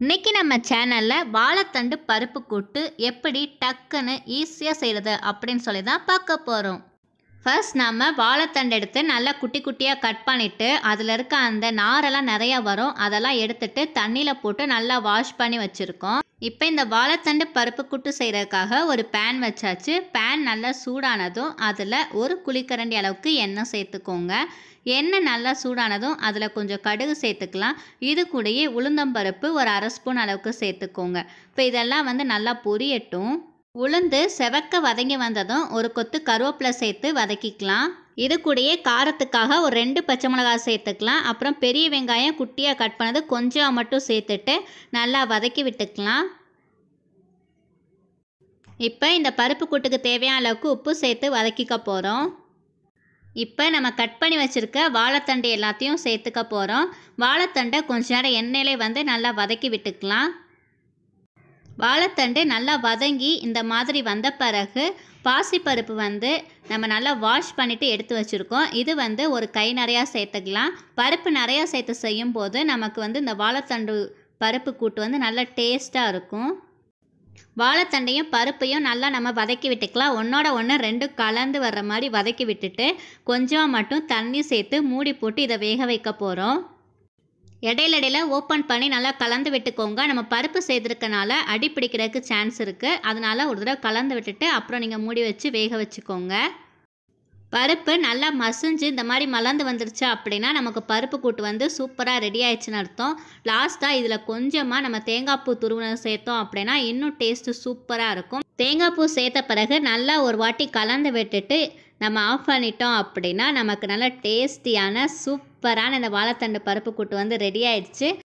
இன்னைக்கு நம்ம சேனலில் வாழைத்தண்டு பருப்பு கூட்டு எப்படி டக்குன்னு ஈஸியாக செய்கிறது அப்படின்னு சொல்லி தான் பார்க்க போகிறோம் ஃபர்ஸ்ட் நம்ம வாழைத்தண்டு எடுத்து நல்லா குட்டி குட்டியாக கட் பண்ணிவிட்டு அதில் இருக்க அந்த நாரெல்லாம் நிறையா வரும் அதெல்லாம் எடுத்துட்டு தண்ணியில் போட்டு நல்லா வாஷ் பண்ணி வச்சுருக்கோம் இப்போ இந்த வாழைத்தண்டு பருப்பு குட்டு செய்கிறதுக்காக ஒரு பேன் வச்சாச்சு பேன் நல்லா சூடானதும் அதில் ஒரு குழிக்கரண்டி அளவுக்கு எண்ணெய் சேர்த்துக்கோங்க எண்ணெய் நல்லா சூடானதும் அதில் கொஞ்சம் கடுகு சேர்த்துக்கலாம் இது கூடயே உளுந்தம்பருப்பு ஒரு அரை ஸ்பூன் அளவுக்கு சேர்த்துக்கோங்க இப்போ இதெல்லாம் வந்து நல்லா பொரியட்டும் உளுந்து செவக்க வதங்கி வந்ததும் ஒரு கொத்து கருவேப்பிலை சேர்த்து வதக்கிக்கலாம் இது கூடயே காரத்துக்காக ஒரு ரெண்டு பச்சை மிளகாய் சேர்த்துக்கலாம் அப்புறம் பெரிய வெங்காயம் குட்டியாக கட் பண்ணது கொஞ்சம் மட்டும் சேர்த்துட்டு நல்லா வதக்கி விட்டுக்கலாம் இப்போ இந்த பருப்பு கூட்டுக்கு தேவையான அளவுக்கு உப்பு சேர்த்து வதக்கிக்க போகிறோம் இப்போ நம்ம கட் பண்ணி வச்சுருக்க வாழைத்தண்டு எல்லாத்தையும் சேர்த்துக்க போகிறோம் வாழைத்தண்டை கொஞ்ச நேரம் எண்ணெயிலே வந்து நல்லா வதக்கி விட்டுக்கலாம் வாழைத்தண்டை நல்லா வதங்கி இந்த மாதிரி வந்த பிறகு பாசிப்பருப்பு வந்து நம்ம நல்லா வாஷ் பண்ணிவிட்டு எடுத்து வச்சுருக்கோம் இது வந்து ஒரு கை நிறையா சேர்த்துக்கலாம் பருப்பு நிறையா சேர்த்து செய்யும் போது நமக்கு வந்து இந்த வாழைத்தண்டு பருப்பு கூட்டு வந்து நல்லா டேஸ்ட்டாக இருக்கும் வாழைத்தண்டையும் பருப்பையும் நல்லா நம்ம வதக்கி விட்டுக்கலாம் ஒன்றோட ஒன்று ரெண்டும் கலந்து வர்ற மாதிரி வதக்கி விட்டுட்டு கொஞ்சமாக மட்டும் தண்ணி சேர்த்து மூடி போட்டு இதை வேக வைக்க போகிறோம் இடையில இடையில ஓப்பன் பண்ணி நல்லா கலந்து விட்டுக்கோங்க நம்ம பருப்பு செய்திருக்கனால அடி பிடிக்கிறதுக்கு சான்ஸ் இருக்குது அதனால் ஒரு தடவை கலந்து விட்டுட்டு அப்புறம் நீங்கள் மூடி வச்சு வேக வச்சுக்கோங்க பருப்பு நல்லா மசிஞ்சு இந்த மாதிரி மலர்ந்து வந்துருச்சு அப்படின்னா நமக்கு பருப்பு கூட்டு வந்து சூப்பராக ரெடி ஆயிடுச்சுன்னு அர்த்தம் லாஸ்ட்டாக இதில் கொஞ்சமாக நம்ம தேங்காய் பூ துருவினது சேர்த்தோம் அப்படின்னா இன்னும் டேஸ்ட்டு சூப்பராக இருக்கும் தேங்காய் பூ சேர்த்த பிறகு நல்லா ஒரு வாட்டி கலந்து விட்டுட்டு நம்ம ஆஃப் பண்ணிட்டோம் அப்படின்னா நமக்கு நல்லா டேஸ்டியான சூப்பரான இந்த வாழைத்தண்டு பருப்பு கூட்டு வந்து ரெடி ஆயிடுச்சு